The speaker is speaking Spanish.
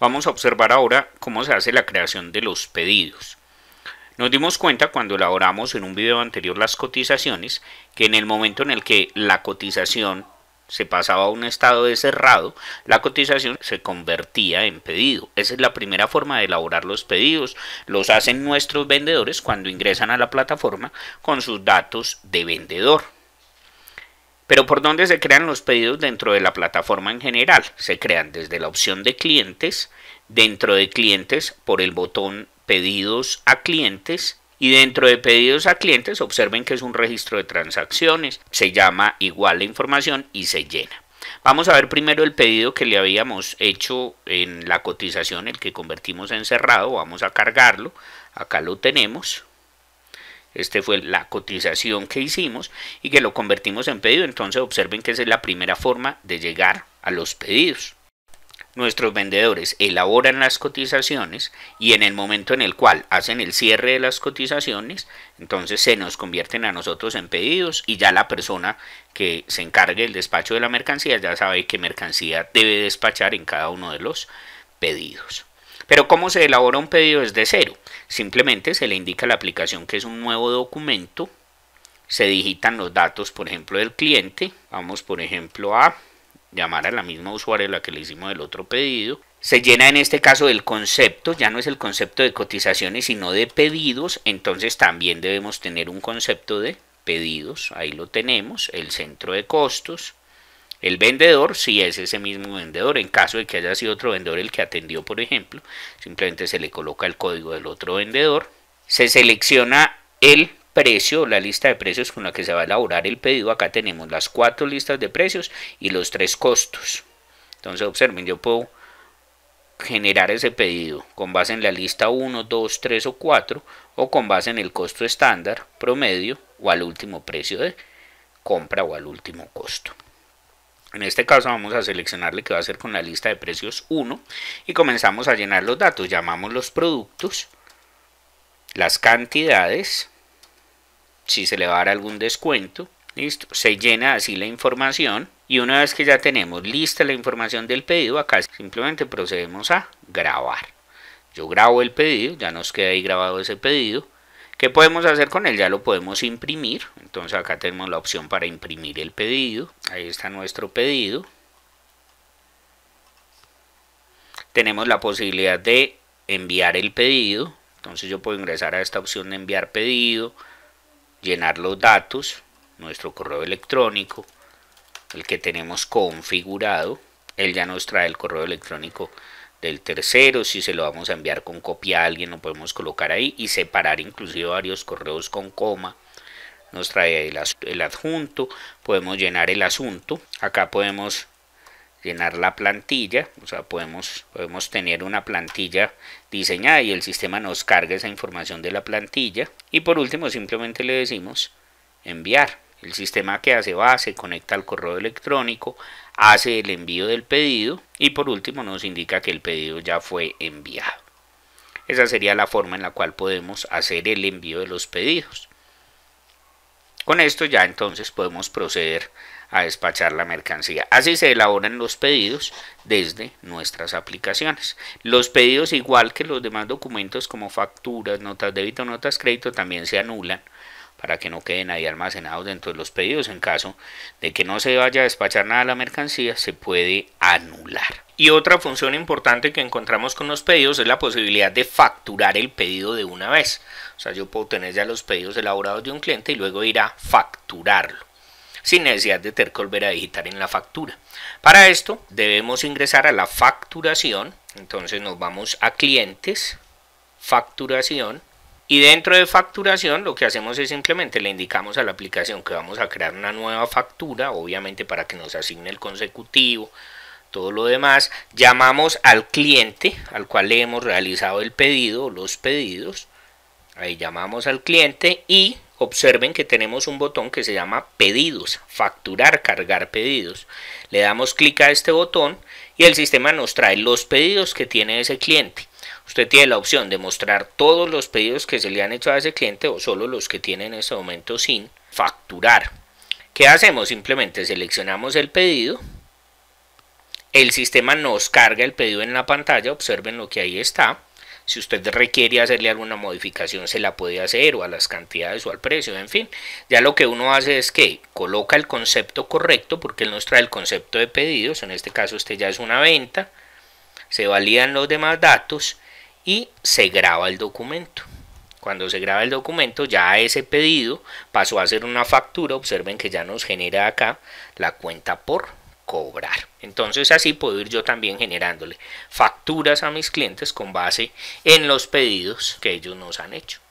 Vamos a observar ahora cómo se hace la creación de los pedidos. Nos dimos cuenta cuando elaboramos en un video anterior las cotizaciones que en el momento en el que la cotización se pasaba a un estado de cerrado, la cotización se convertía en pedido. Esa es la primera forma de elaborar los pedidos. Los hacen nuestros vendedores cuando ingresan a la plataforma con sus datos de vendedor. Pero ¿por dónde se crean los pedidos dentro de la plataforma en general? Se crean desde la opción de clientes, dentro de clientes por el botón pedidos a clientes y dentro de pedidos a clientes observen que es un registro de transacciones, se llama igual la información y se llena. Vamos a ver primero el pedido que le habíamos hecho en la cotización, el que convertimos en cerrado, vamos a cargarlo, acá lo tenemos. Este fue la cotización que hicimos y que lo convertimos en pedido. Entonces observen que esa es la primera forma de llegar a los pedidos. Nuestros vendedores elaboran las cotizaciones y en el momento en el cual hacen el cierre de las cotizaciones, entonces se nos convierten a nosotros en pedidos y ya la persona que se encargue del despacho de la mercancía ya sabe qué mercancía debe despachar en cada uno de los pedidos. Pero ¿cómo se elabora un pedido desde cero? Simplemente se le indica a la aplicación que es un nuevo documento, se digitan los datos, por ejemplo, del cliente, vamos, por ejemplo, a llamar a la misma usuaria a la que le hicimos el otro pedido, se llena en este caso del concepto, ya no es el concepto de cotizaciones, sino de pedidos, entonces también debemos tener un concepto de pedidos, ahí lo tenemos, el centro de costos, el vendedor si es ese mismo vendedor, en caso de que haya sido otro vendedor el que atendió, por ejemplo, simplemente se le coloca el código del otro vendedor, se selecciona el precio, la lista de precios con la que se va a elaborar el pedido, acá tenemos las cuatro listas de precios y los tres costos. Entonces observen, yo puedo generar ese pedido con base en la lista 1, 2, 3 o 4 o con base en el costo estándar, promedio o al último precio de compra o al último costo. En este caso vamos a seleccionarle que va a ser con la lista de precios 1 y comenzamos a llenar los datos. Llamamos los productos, las cantidades, si se le va a dar algún descuento. Listo, se llena así la información y una vez que ya tenemos lista la información del pedido, acá simplemente procedemos a grabar. Yo grabo el pedido, ya nos queda ahí grabado ese pedido. ¿Qué podemos hacer con él? Ya lo podemos imprimir. Entonces acá tenemos la opción para imprimir el pedido. Ahí está nuestro pedido. Tenemos la posibilidad de enviar el pedido. Entonces yo puedo ingresar a esta opción de enviar pedido, llenar los datos, nuestro correo electrónico, el que tenemos configurado. Él ya nos trae el correo electrónico del tercero, si se lo vamos a enviar con copia a alguien, lo podemos colocar ahí y separar inclusive varios correos con coma. Nos trae el, adjunto, podemos llenar el asunto, acá podemos llenar la plantilla, o sea, podemos, podemos tener una plantilla diseñada y el sistema nos carga esa información de la plantilla. Y por último, simplemente le decimos enviar. El sistema que hace va, se conecta al correo electrónico, hace el envío del pedido y por último nos indica que el pedido ya fue enviado. Esa sería la forma en la cual podemos hacer el envío de los pedidos. Con esto ya entonces podemos proceder a despachar la mercancía. Así se elaboran los pedidos desde nuestras aplicaciones. Los pedidos, igual que los demás documentos como facturas, notas débito, notas crédito, también se anulan para que no queden ahí almacenados dentro de los pedidos. En caso de que no se vaya a despachar nada la mercancía, se puede anular. Y otra función importante que encontramos con los pedidos es la posibilidad de facturar el pedido de una vez. O sea, yo puedo tener ya los pedidos elaborados de un cliente y luego ir a facturarlo sin necesidad de tener que volver a digitar en la factura. Para esto debemos ingresar a la facturación, entonces nos vamos a clientes, facturación, y dentro de facturación lo que hacemos es simplemente le indicamos a la aplicación que vamos a crear una nueva factura, obviamente para que nos asigne el consecutivo, todo lo demás. Llamamos al cliente al cual le hemos realizado el pedido, los pedidos. Ahí llamamos al cliente y observen que tenemos un botón que se llama pedidos, facturar, cargar pedidos. Le damos clic a este botón y el sistema nos trae los pedidos que tiene ese cliente. Usted tiene la opción de mostrar todos los pedidos que se le han hecho a ese cliente o solo los que tiene en este momento sin facturar. ¿Qué hacemos? Simplemente seleccionamos el pedido. El sistema nos carga el pedido en la pantalla, observen lo que ahí está. Si usted requiere hacerle alguna modificación, se la puede hacer o a las cantidades o al precio, en fin. Ya lo que uno hace es que coloca el concepto correcto, porque él nos trae el concepto de pedidos, en este caso este ya es una venta. Se validan los demás datos y se graba el documento. Cuando se graba el documento, ya ese pedido pasó a ser una factura. Observen que ya nos genera acá la cuenta por cobrar. Entonces así puedo ir yo también generándole facturas a mis clientes con base en los pedidos que ellos nos han hecho.